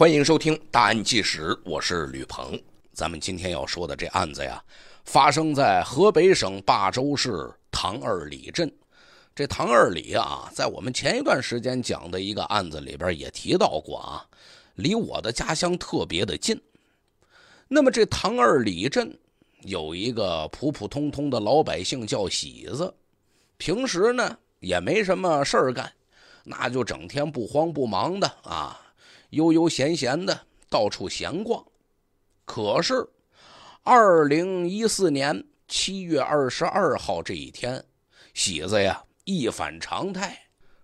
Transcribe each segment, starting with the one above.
欢迎收听《大案纪实》，我是吕鹏。咱们今天要说的这案子呀，发生在河北省霸州市唐二里镇。这唐二里啊，在我们前一段时间讲的一个案子里边也提到过啊，离我的家乡特别的近。那么这唐二里镇有一个普普通通的老百姓叫喜子，平时呢也没什么事儿干，那就整天不慌不忙的啊。悠悠闲闲的到处闲逛，可是，二零一四年七月二十二号这一天，喜子呀一反常态。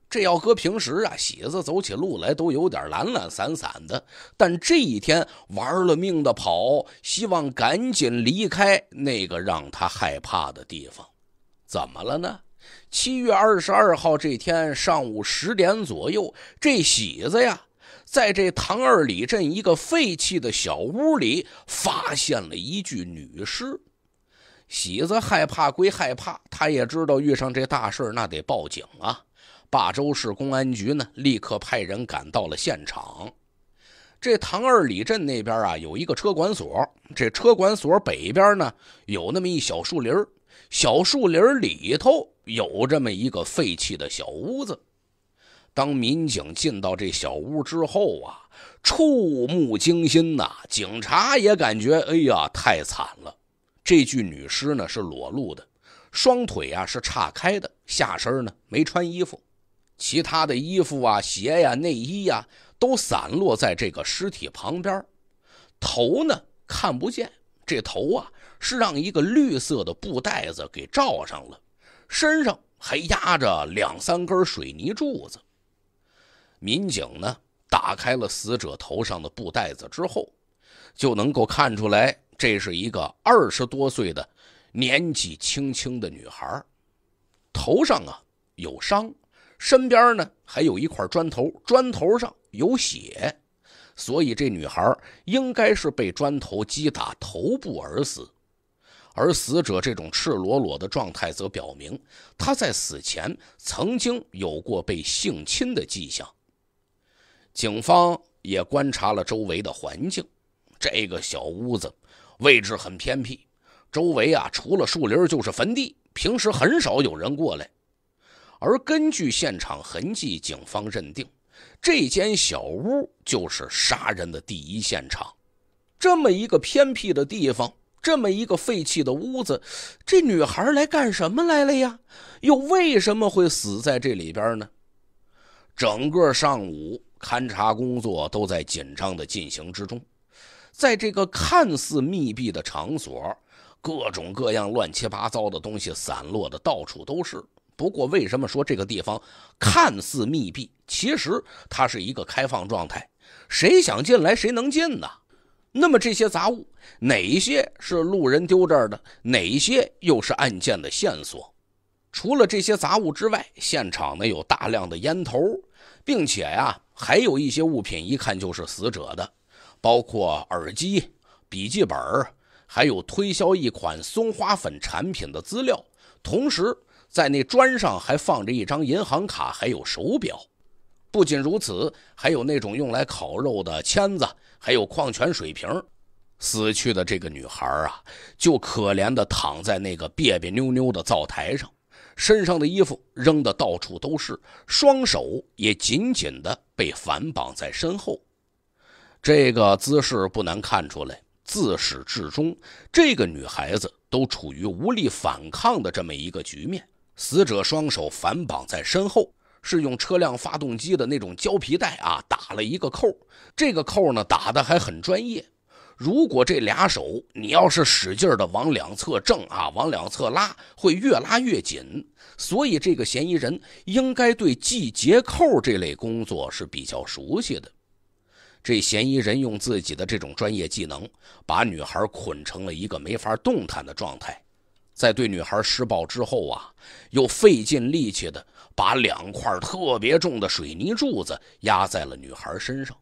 这要搁平时啊，喜子走起路来都有点懒懒散散的，但这一天玩了命的跑，希望赶紧离开那个让他害怕的地方。怎么了呢？七月二十二号这天上午十点左右，这喜子呀。在这唐二里镇一个废弃的小屋里，发现了一具女尸。喜子害怕归害怕，他也知道遇上这大事那得报警啊。霸州市公安局呢，立刻派人赶到了现场。这唐二里镇那边啊，有一个车管所。这车管所北边呢，有那么一小树林小树林里头有这么一个废弃的小屋子。当民警进到这小屋之后啊，触目惊心呐！警察也感觉，哎呀，太惨了！这具女尸呢是裸露的，双腿啊是岔开的，下身呢没穿衣服，其他的衣服啊、鞋呀、内衣呀都散落在这个尸体旁边。头呢看不见，这头啊是让一个绿色的布袋子给罩上了，身上还压着两三根水泥柱子。民警呢打开了死者头上的布袋子之后，就能够看出来，这是一个二十多岁的年纪轻轻的女孩头上啊有伤，身边呢还有一块砖头，砖头上有血，所以这女孩应该是被砖头击打头部而死。而死者这种赤裸裸的状态，则表明她在死前曾经有过被性侵的迹象。警方也观察了周围的环境，这个小屋子位置很偏僻，周围啊除了树林就是坟地，平时很少有人过来。而根据现场痕迹，警方认定这间小屋就是杀人的第一现场。这么一个偏僻的地方，这么一个废弃的屋子，这女孩来干什么来了呀？又为什么会死在这里边呢？整个上午。勘察工作都在紧张的进行之中，在这个看似密闭的场所，各种各样乱七八糟的东西散落的到处都是。不过，为什么说这个地方看似密闭，其实它是一个开放状态？谁想进来，谁能进呢？那么，这些杂物哪一些是路人丢这儿的，哪一些又是案件的线索？除了这些杂物之外，现场呢有大量的烟头，并且呀。还有一些物品一看就是死者的，包括耳机、笔记本还有推销一款松花粉产品的资料。同时，在那砖上还放着一张银行卡，还有手表。不仅如此，还有那种用来烤肉的签子，还有矿泉水瓶。死去的这个女孩啊，就可怜的躺在那个别别扭扭的灶台上。身上的衣服扔的到处都是，双手也紧紧的被反绑在身后。这个姿势不难看出来，自始至终，这个女孩子都处于无力反抗的这么一个局面。死者双手反绑在身后，是用车辆发动机的那种胶皮带啊打了一个扣，这个扣呢打的还很专业。如果这俩手你要是使劲的往两侧挣啊，往两侧拉，会越拉越紧。所以这个嫌疑人应该对系结扣这类工作是比较熟悉的。这嫌疑人用自己的这种专业技能，把女孩捆成了一个没法动弹的状态。在对女孩施暴之后啊，又费尽力气的把两块特别重的水泥柱子压在了女孩身上。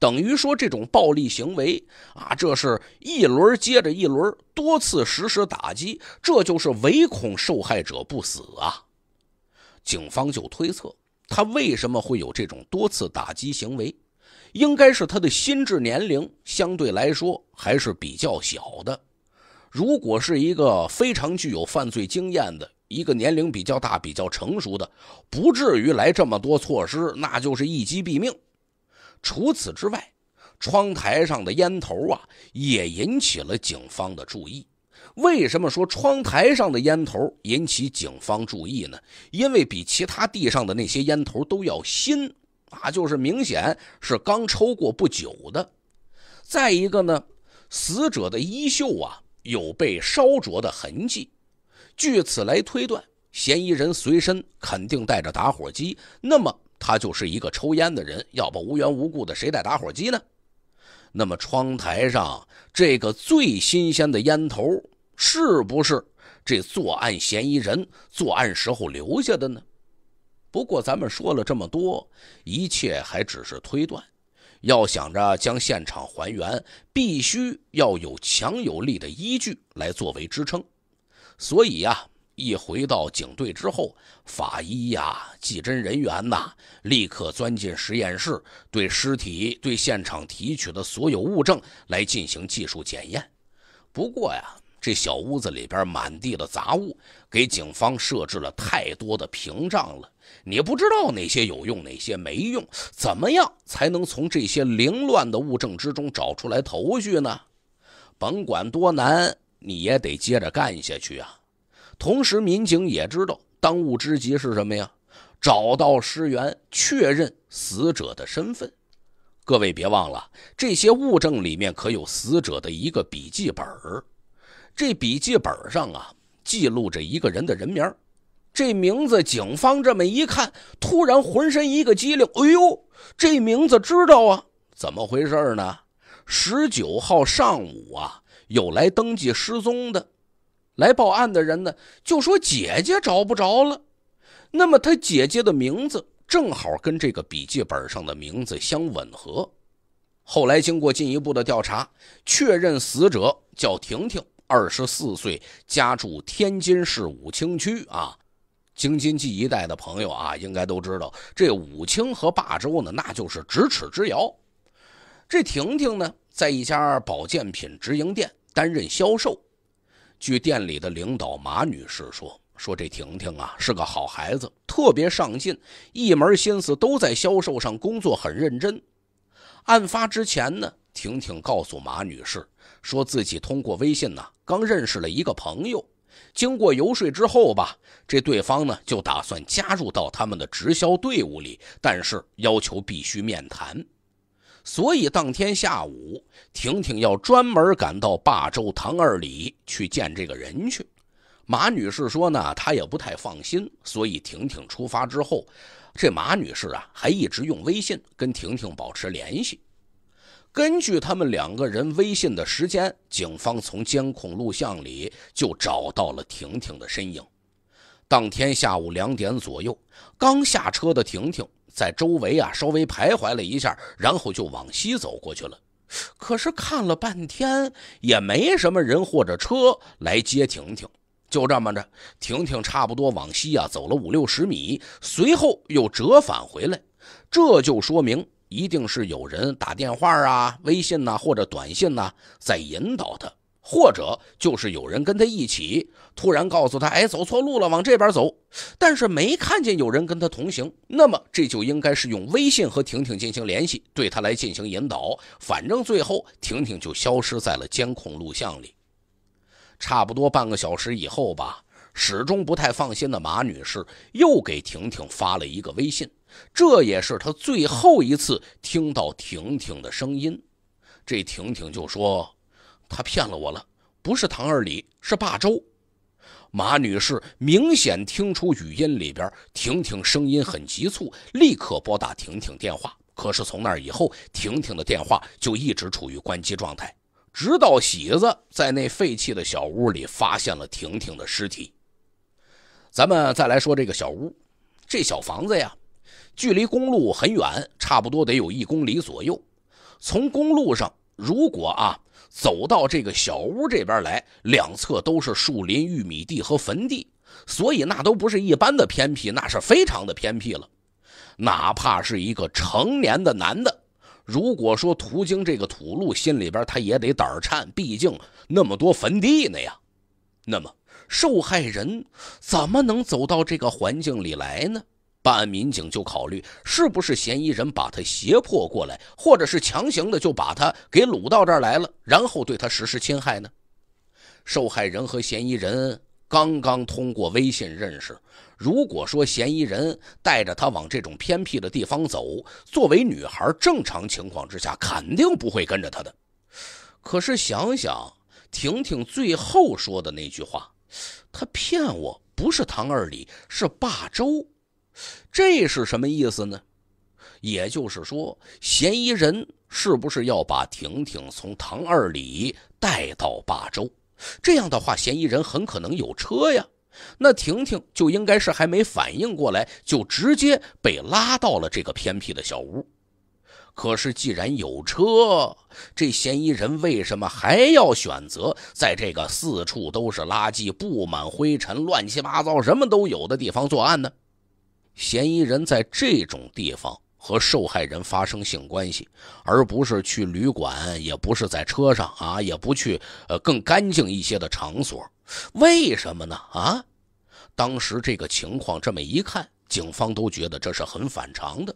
等于说这种暴力行为啊，这是一轮接着一轮，多次实施打击，这就是唯恐受害者不死啊。警方就推测，他为什么会有这种多次打击行为，应该是他的心智年龄相对来说还是比较小的。如果是一个非常具有犯罪经验的一个年龄比较大、比较成熟的，不至于来这么多措施，那就是一击毙命。除此之外，窗台上的烟头啊，也引起了警方的注意。为什么说窗台上的烟头引起警方注意呢？因为比其他地上的那些烟头都要新，啊，就是明显是刚抽过不久的。再一个呢，死者的衣袖啊有被烧灼的痕迹，据此来推断，嫌疑人随身肯定带着打火机。那么。他就是一个抽烟的人，要不无缘无故的谁带打火机呢？那么窗台上这个最新鲜的烟头，是不是这作案嫌疑人作案时候留下的呢？不过咱们说了这么多，一切还只是推断。要想着将现场还原，必须要有强有力的依据来作为支撑。所以呀。一回到警队之后，法医呀、技侦人员呐，立刻钻进实验室，对尸体、对现场提取的所有物证来进行技术检验。不过呀，这小屋子里边满地的杂物，给警方设置了太多的屏障了。你不知道哪些有用，哪些没用，怎么样才能从这些凌乱的物证之中找出来头绪呢？甭管多难，你也得接着干下去啊！同时，民警也知道当务之急是什么呀？找到尸源，确认死者的身份。各位别忘了，这些物证里面可有死者的一个笔记本这笔记本上啊，记录着一个人的人名。这名字，警方这么一看，突然浑身一个激灵。哎呦，这名字知道啊？怎么回事呢？十九号上午啊，有来登记失踪的。来报案的人呢，就说姐姐找不着了。那么她姐姐的名字正好跟这个笔记本上的名字相吻合。后来经过进一步的调查，确认死者叫婷婷，二十四岁，家住天津市武清区。啊，京津冀一带的朋友啊，应该都知道这武清和霸州呢，那就是咫尺之遥。这婷婷呢，在一家保健品直营店担任销售。据店里的领导马女士说：“说这婷婷啊是个好孩子，特别上进，一门心思都在销售上工作，很认真。案发之前呢，婷婷告诉马女士，说自己通过微信呢刚认识了一个朋友，经过游说之后吧，这对方呢就打算加入到他们的直销队伍里，但是要求必须面谈。”所以当天下午，婷婷要专门赶到霸州唐二里去见这个人去。马女士说呢，她也不太放心，所以婷婷出发之后，这马女士啊还一直用微信跟婷婷保持联系。根据他们两个人微信的时间，警方从监控录像里就找到了婷婷的身影。当天下午两点左右，刚下车的婷婷。在周围啊，稍微徘徊了一下，然后就往西走过去了。可是看了半天，也没什么人或者车来接婷婷。就这么着，婷婷差不多往西啊走了五六十米，随后又折返回来。这就说明，一定是有人打电话啊、微信呐或者短信呐在引导她。或者就是有人跟他一起，突然告诉他：“哎，走错路了，往这边走。”但是没看见有人跟他同行，那么这就应该是用微信和婷婷进行联系，对他来进行引导。反正最后婷婷就消失在了监控录像里。差不多半个小时以后吧，始终不太放心的马女士又给婷婷发了一个微信，这也是她最后一次听到婷婷的声音。这婷婷就说。他骗了我了，不是唐二里，是霸州。马女士明显听出语音里边，婷婷声音很急促，立刻拨打婷婷电话。可是从那以后，婷婷的电话就一直处于关机状态，直到喜子在那废弃的小屋里发现了婷婷的尸体。咱们再来说这个小屋，这小房子呀，距离公路很远，差不多得有一公里左右，从公路上。如果啊，走到这个小屋这边来，两侧都是树林、玉米地和坟地，所以那都不是一般的偏僻，那是非常的偏僻了。哪怕是一个成年的男的，如果说途经这个土路，心里边他也得胆颤，毕竟那么多坟地呢呀。那么受害人怎么能走到这个环境里来呢？办案民警就考虑，是不是嫌疑人把他胁迫过来，或者是强行的就把他给掳到这儿来了，然后对他实施侵害呢？受害人和嫌疑人刚刚通过微信认识，如果说嫌疑人带着他往这种偏僻的地方走，作为女孩，正常情况之下肯定不会跟着他的。可是想想婷婷最后说的那句话，他骗我，不是唐二里，是霸州。这是什么意思呢？也就是说，嫌疑人是不是要把婷婷从唐二里带到霸州？这样的话，嫌疑人很可能有车呀。那婷婷就应该是还没反应过来，就直接被拉到了这个偏僻的小屋。可是，既然有车，这嫌疑人为什么还要选择在这个四处都是垃圾、布满灰尘、乱七八糟、什么都有的地方作案呢？嫌疑人在这种地方和受害人发生性关系，而不是去旅馆，也不是在车上啊，也不去呃更干净一些的场所，为什么呢？啊，当时这个情况这么一看，警方都觉得这是很反常的，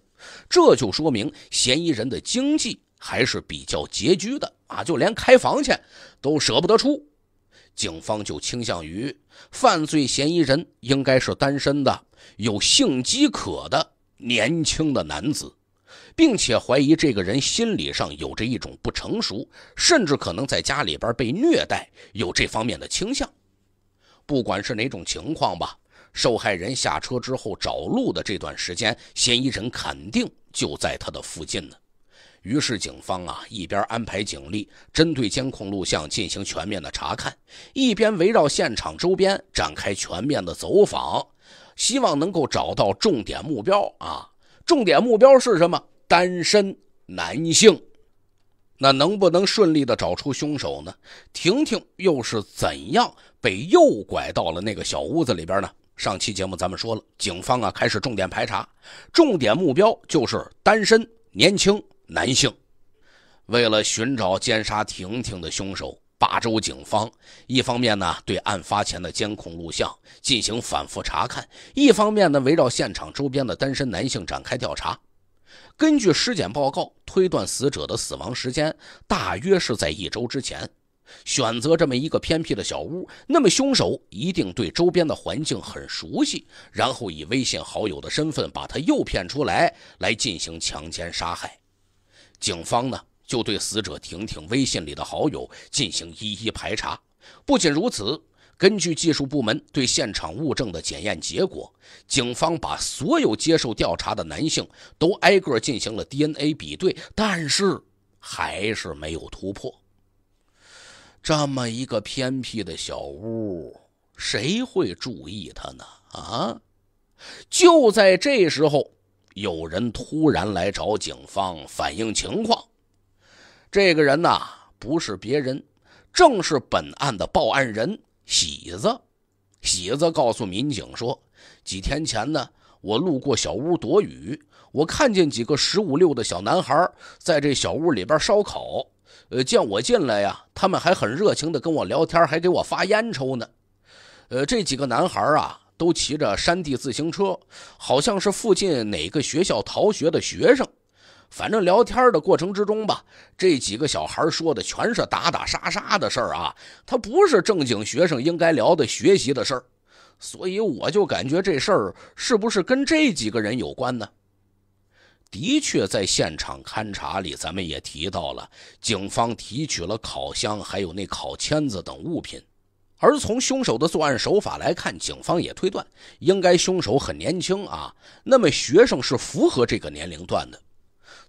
这就说明嫌疑人的经济还是比较拮据的啊，就连开房钱都舍不得出，警方就倾向于犯罪嫌疑人应该是单身的。有性饥渴的年轻的男子，并且怀疑这个人心理上有着一种不成熟，甚至可能在家里边被虐待，有这方面的倾向。不管是哪种情况吧，受害人下车之后找路的这段时间，嫌疑人肯定就在他的附近呢。于是，警方啊一边安排警力针对监控录像进行全面的查看，一边围绕现场周边展开全面的走访。希望能够找到重点目标啊！重点目标是什么？单身男性，那能不能顺利的找出凶手呢？婷婷又是怎样被诱拐到了那个小屋子里边呢？上期节目咱们说了，警方啊开始重点排查，重点目标就是单身年轻男性。为了寻找奸杀婷婷的凶手。巴州警方一方面呢，对案发前的监控录像进行反复查看；一方面呢，围绕现场周边的单身男性展开调查。根据尸检报告推断，死者的死亡时间大约是在一周之前。选择这么一个偏僻的小屋，那么凶手一定对周边的环境很熟悉，然后以微信好友的身份把他诱骗出来，来进行强奸杀害。警方呢？就对死者婷婷微信里的好友进行一一排查。不仅如此，根据技术部门对现场物证的检验结果，警方把所有接受调查的男性都挨个进行了 DNA 比对，但是还是没有突破。这么一个偏僻的小屋，谁会注意他呢？啊！就在这时候，有人突然来找警方反映情况。这个人呐，不是别人，正是本案的报案人喜子。喜子告诉民警说，几天前呢，我路过小屋躲雨，我看见几个十五六的小男孩在这小屋里边烧烤。呃，见我进来呀，他们还很热情地跟我聊天，还给我发烟抽呢。呃，这几个男孩啊，都骑着山地自行车，好像是附近哪个学校逃学的学生。反正聊天的过程之中吧，这几个小孩说的全是打打杀杀的事儿啊，他不是正经学生应该聊的学习的事儿，所以我就感觉这事儿是不是跟这几个人有关呢？的确，在现场勘查里，咱们也提到了，警方提取了烤箱、还有那烤签子等物品，而从凶手的作案手法来看，警方也推断应该凶手很年轻啊，那么学生是符合这个年龄段的。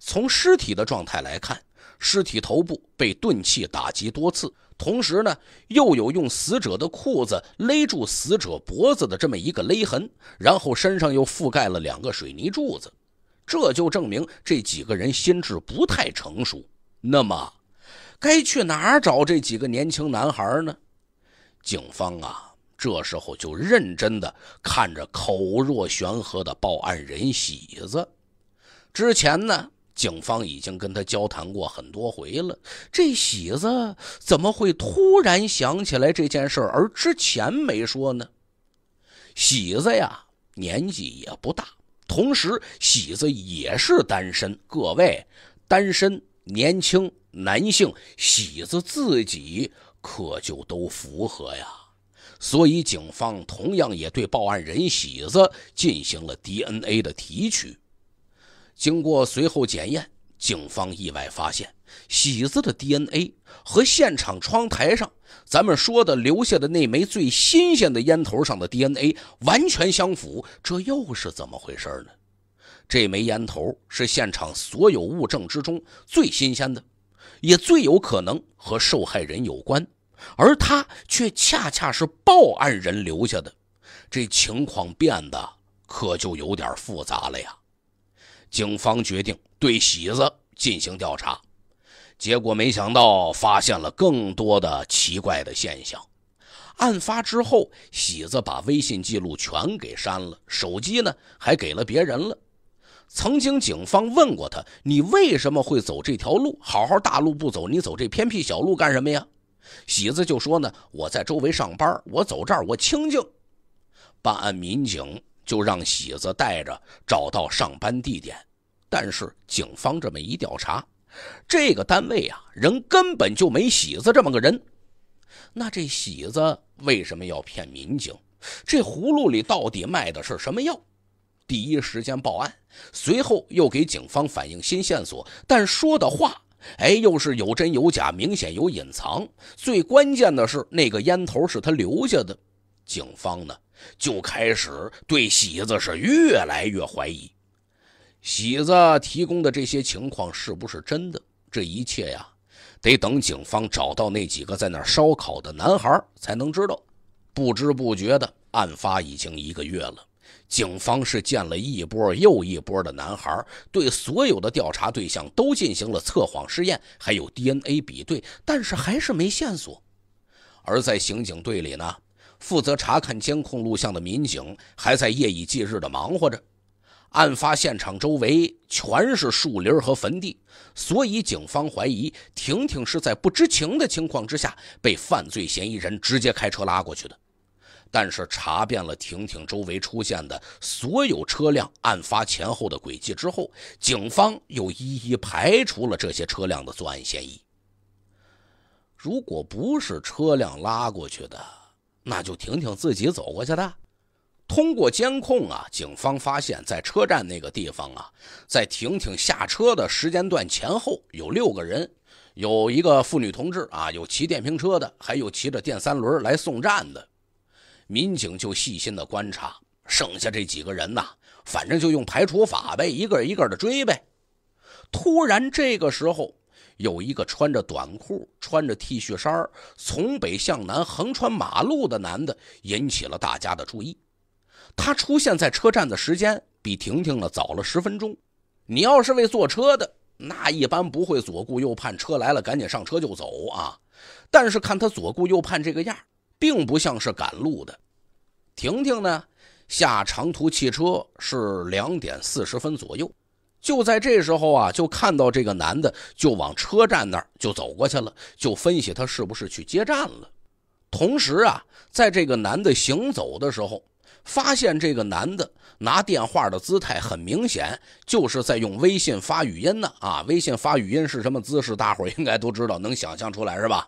从尸体的状态来看，尸体头部被钝器打击多次，同时呢，又有用死者的裤子勒住死者脖子的这么一个勒痕，然后身上又覆盖了两个水泥柱子，这就证明这几个人心智不太成熟。那么，该去哪儿找这几个年轻男孩呢？警方啊，这时候就认真的看着口若悬河的报案人喜子，之前呢。警方已经跟他交谈过很多回了，这喜子怎么会突然想起来这件事而之前没说呢？喜子呀，年纪也不大，同时喜子也是单身。各位，单身、年轻、男性，喜子自己可就都符合呀。所以，警方同样也对报案人喜子进行了 DNA 的提取。经过随后检验，警方意外发现喜子的 DNA 和现场窗台上咱们说的留下的那枚最新鲜的烟头上的 DNA 完全相符。这又是怎么回事呢？这枚烟头是现场所有物证之中最新鲜的，也最有可能和受害人有关，而它却恰恰是报案人留下的。这情况变得可就有点复杂了呀。警方决定对喜子进行调查，结果没想到发现了更多的奇怪的现象。案发之后，喜子把微信记录全给删了，手机呢还给了别人了。曾经警方问过他：“你为什么会走这条路？好好大路不走，你走这偏僻小路干什么呀？”喜子就说：“呢，我在周围上班，我走这儿我清静。”办案民警。就让喜子带着找到上班地点，但是警方这么一调查，这个单位啊人根本就没喜子这么个人。那这喜子为什么要骗民警？这葫芦里到底卖的是什么药？第一时间报案，随后又给警方反映新线索，但说的话，哎，又是有真有假，明显有隐藏。最关键的是，那个烟头是他留下的。警方呢？就开始对喜子是越来越怀疑，喜子提供的这些情况是不是真的？这一切呀，得等警方找到那几个在那烧烤的男孩才能知道。不知不觉的，案发已经一个月了，警方是见了一波又一波的男孩，对所有的调查对象都进行了测谎试验，还有 DNA 比对，但是还是没线索。而在刑警队里呢？负责查看监控录像的民警还在夜以继日地忙活着。案发现场周围全是树林和坟地，所以警方怀疑婷婷是在不知情的情况之下被犯罪嫌疑人直接开车拉过去的。但是查遍了婷婷周围出现的所有车辆案发前后的轨迹之后，警方又一一排除了这些车辆的作案嫌疑。如果不是车辆拉过去的，那就婷婷自己走过去的。通过监控啊，警方发现，在车站那个地方啊，在婷婷下车的时间段前后有六个人，有一个妇女同志啊，有骑电瓶车的，还有骑着电三轮来送站的。民警就细心的观察，剩下这几个人呐，反正就用排除法呗，一个一个的追呗。突然这个时候。有一个穿着短裤、穿着 T 恤衫从北向南横穿马路的男的引起了大家的注意。他出现在车站的时间比婷婷呢早了十分钟。你要是为坐车的，那一般不会左顾右盼，车来了赶紧上车就走啊。但是看他左顾右盼这个样，并不像是赶路的。婷婷呢，下长途汽车是两点四十分左右。就在这时候啊，就看到这个男的就往车站那儿就走过去了，就分析他是不是去接站了。同时啊，在这个男的行走的时候，发现这个男的拿电话的姿态很明显，就是在用微信发语音呢。啊，微信发语音是什么姿势？大伙儿应该都知道，能想象出来是吧？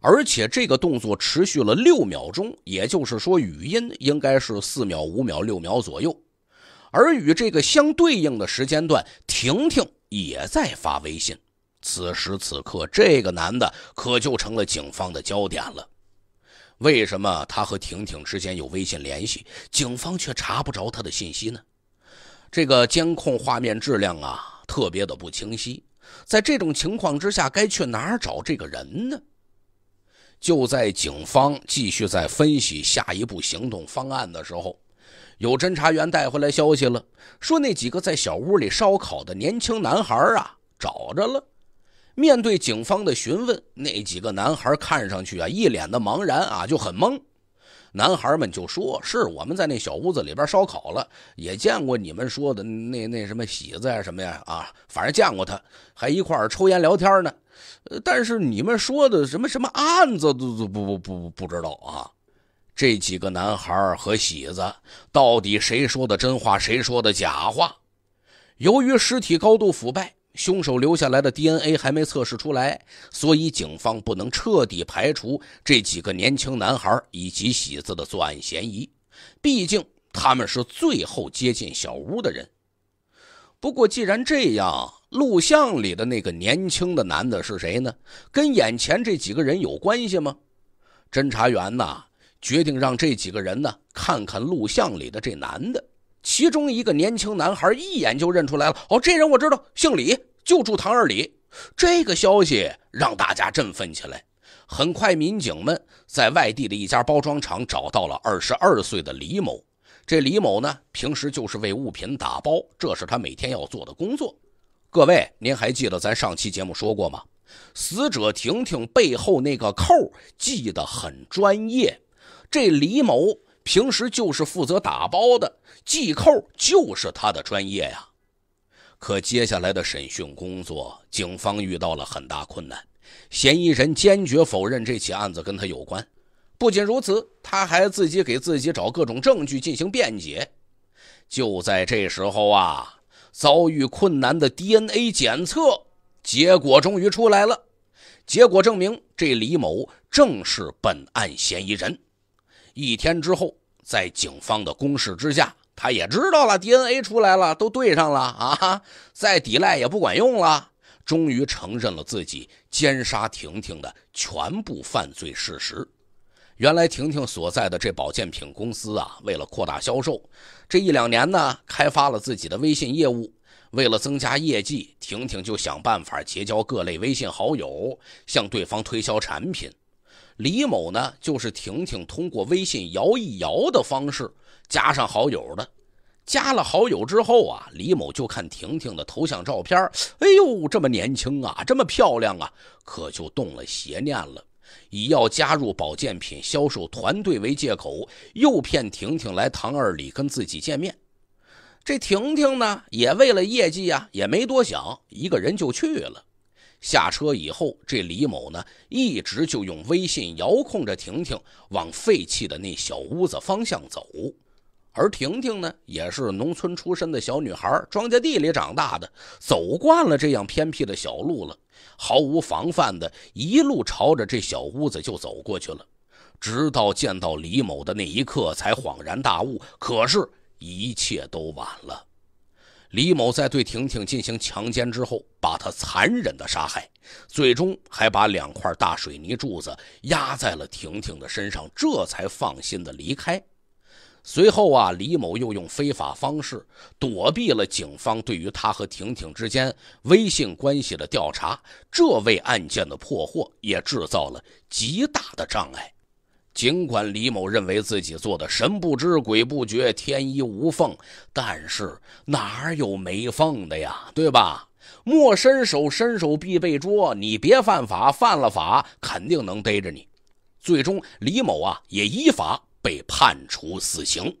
而且这个动作持续了六秒钟，也就是说语音应该是四秒、五秒、六秒左右。而与这个相对应的时间段，婷婷也在发微信。此时此刻，这个男的可就成了警方的焦点了。为什么他和婷婷之间有微信联系，警方却查不着他的信息呢？这个监控画面质量啊，特别的不清晰。在这种情况之下，该去哪儿找这个人呢？就在警方继续在分析下一步行动方案的时候。有侦查员带回来消息了，说那几个在小屋里烧烤的年轻男孩啊，找着了。面对警方的询问，那几个男孩看上去啊，一脸的茫然啊，就很懵。男孩们就说：“是我们在那小屋子里边烧烤了，也见过你们说的那那什么喜子呀什么呀啊，反正见过他，还一块儿抽烟聊天呢。但是你们说的什么什么案子，都都不不不不知道啊。”这几个男孩和喜子到底谁说的真话，谁说的假话？由于尸体高度腐败，凶手留下来的 DNA 还没测试出来，所以警方不能彻底排除这几个年轻男孩以及喜子的作案嫌疑。毕竟他们是最后接近小屋的人。不过既然这样，录像里的那个年轻的男的是谁呢？跟眼前这几个人有关系吗？侦查员呐。决定让这几个人呢看看录像里的这男的，其中一个年轻男孩一眼就认出来了。哦，这人我知道，姓李，就住唐二里。这个消息让大家振奋起来。很快，民警们在外地的一家包装厂找到了二十二岁的李某。这李某呢，平时就是为物品打包，这是他每天要做的工作。各位，您还记得咱上期节目说过吗？死者婷婷背后那个扣系得很专业。这李某平时就是负责打包的，系扣就是他的专业呀。可接下来的审讯工作，警方遇到了很大困难。嫌疑人坚决否认这起案子跟他有关。不仅如此，他还自己给自己找各种证据进行辩解。就在这时候啊，遭遇困难的 DNA 检测结果终于出来了。结果证明，这李某正是本案嫌疑人。一天之后，在警方的攻势之下，他也知道了 DNA 出来了，都对上了啊！再抵赖也不管用了，终于承认了自己奸杀婷婷的全部犯罪事实。原来婷婷所在的这保健品公司啊，为了扩大销售，这一两年呢，开发了自己的微信业务。为了增加业绩，婷婷就想办法结交各类微信好友，向对方推销产品。李某呢，就是婷婷通过微信摇一摇的方式加上好友的。加了好友之后啊，李某就看婷婷的头像照片，哎呦，这么年轻啊，这么漂亮啊，可就动了邪念了。以要加入保健品销售团队为借口，诱骗婷婷来唐二里跟自己见面。这婷婷呢，也为了业绩啊，也没多想，一个人就去了。下车以后，这李某呢一直就用微信遥控着婷婷往废弃的那小屋子方向走，而婷婷呢也是农村出身的小女孩，庄稼地里长大的，走惯了这样偏僻的小路了，毫无防范的一路朝着这小屋子就走过去了，直到见到李某的那一刻才恍然大悟，可是一切都晚了。李某在对婷婷进行强奸之后，把她残忍的杀害，最终还把两块大水泥柱子压在了婷婷的身上，这才放心的离开。随后啊，李某又用非法方式躲避了警方对于他和婷婷之间微信关系的调查，这为案件的破获也制造了极大的障碍。尽管李某认为自己做的神不知鬼不觉、天衣无缝，但是哪有没缝的呀？对吧？莫伸手，伸手必被捉。你别犯法，犯了法肯定能逮着你。最终，李某啊也依法被判处死刑。